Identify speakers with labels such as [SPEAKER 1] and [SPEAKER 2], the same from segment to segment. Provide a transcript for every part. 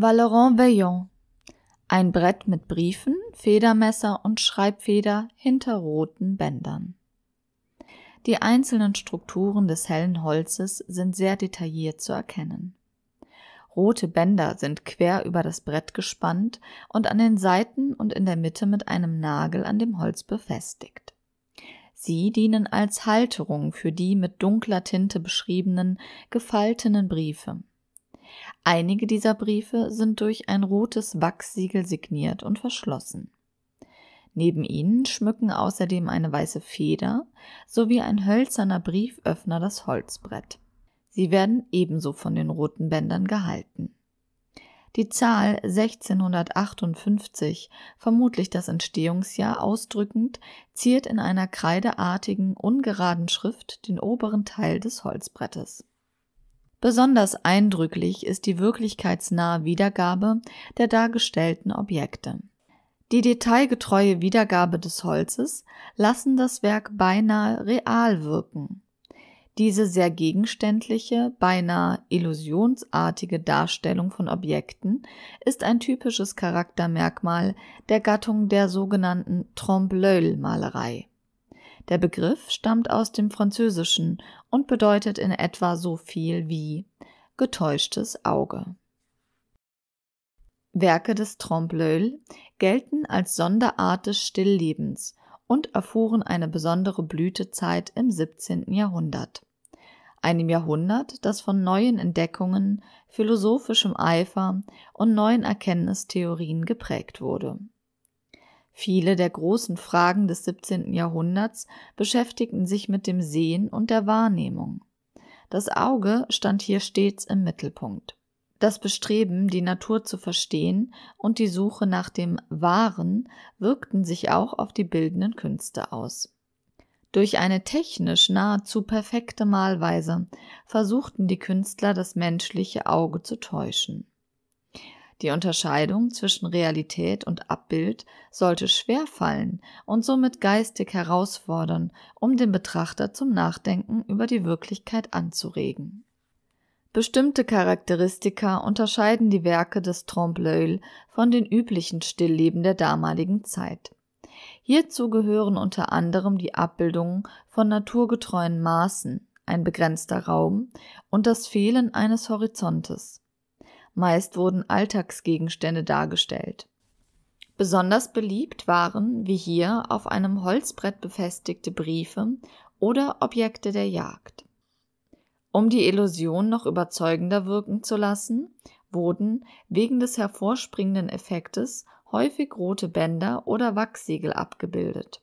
[SPEAKER 1] Valerand Veillon. Ein Brett mit Briefen, Federmesser und Schreibfeder hinter roten Bändern. Die einzelnen Strukturen des hellen Holzes sind sehr detailliert zu erkennen. Rote Bänder sind quer über das Brett gespannt und an den Seiten und in der Mitte mit einem Nagel an dem Holz befestigt. Sie dienen als Halterung für die mit dunkler Tinte beschriebenen, gefaltenen Briefe. Einige dieser Briefe sind durch ein rotes Wachssiegel signiert und verschlossen. Neben ihnen schmücken außerdem eine weiße Feder sowie ein hölzerner Brieföffner das Holzbrett. Sie werden ebenso von den roten Bändern gehalten. Die Zahl 1658, vermutlich das Entstehungsjahr ausdrückend, ziert in einer kreideartigen, ungeraden Schrift den oberen Teil des Holzbrettes. Besonders eindrücklich ist die wirklichkeitsnahe Wiedergabe der dargestellten Objekte. Die detailgetreue Wiedergabe des Holzes lassen das Werk beinahe real wirken. Diese sehr gegenständliche, beinahe illusionsartige Darstellung von Objekten ist ein typisches Charaktermerkmal der Gattung der sogenannten Trompe-l'œil-Malerei der Begriff stammt aus dem Französischen und bedeutet in etwa so viel wie getäuschtes Auge. Werke des Trompe-l'œil gelten als Sonderart des Stilllebens und erfuhren eine besondere Blütezeit im 17. Jahrhundert. Einem Jahrhundert, das von neuen Entdeckungen, philosophischem Eifer und neuen Erkenntnistheorien geprägt wurde Viele der großen Fragen des 17. Jahrhunderts beschäftigten sich mit dem Sehen und der Wahrnehmung. Das Auge stand hier stets im Mittelpunkt. Das Bestreben, die Natur zu verstehen und die Suche nach dem Wahren wirkten sich auch auf die bildenden Künste aus. Durch eine technisch nahezu perfekte Malweise versuchten die Künstler das menschliche Auge zu täuschen. Die Unterscheidung zwischen Realität und Abbild sollte schwer fallen und somit geistig herausfordern, um den Betrachter zum Nachdenken über die Wirklichkeit anzuregen. Bestimmte Charakteristika unterscheiden die Werke des Trompe-l'œil von den üblichen Stillleben der damaligen Zeit. Hierzu gehören unter anderem die Abbildungen von naturgetreuen Maßen, ein begrenzter Raum und das Fehlen eines Horizontes meist wurden Alltagsgegenstände dargestellt. Besonders beliebt waren, wie hier, auf einem Holzbrett befestigte Briefe oder Objekte der Jagd. Um die Illusion noch überzeugender wirken zu lassen, wurden wegen des hervorspringenden Effektes häufig rote Bänder oder Wachsiegel abgebildet.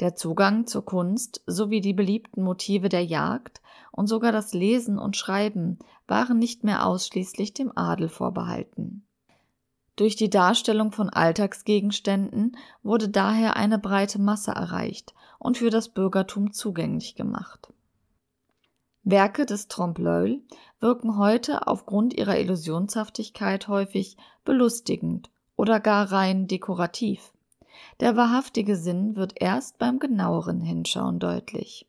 [SPEAKER 1] Der Zugang zur Kunst sowie die beliebten Motive der Jagd und sogar das Lesen und Schreiben waren nicht mehr ausschließlich dem Adel vorbehalten. Durch die Darstellung von Alltagsgegenständen wurde daher eine breite Masse erreicht und für das Bürgertum zugänglich gemacht. Werke des Trompe-l'œil wirken heute aufgrund ihrer Illusionshaftigkeit häufig belustigend oder gar rein dekorativ. Der wahrhaftige Sinn wird erst beim genaueren Hinschauen deutlich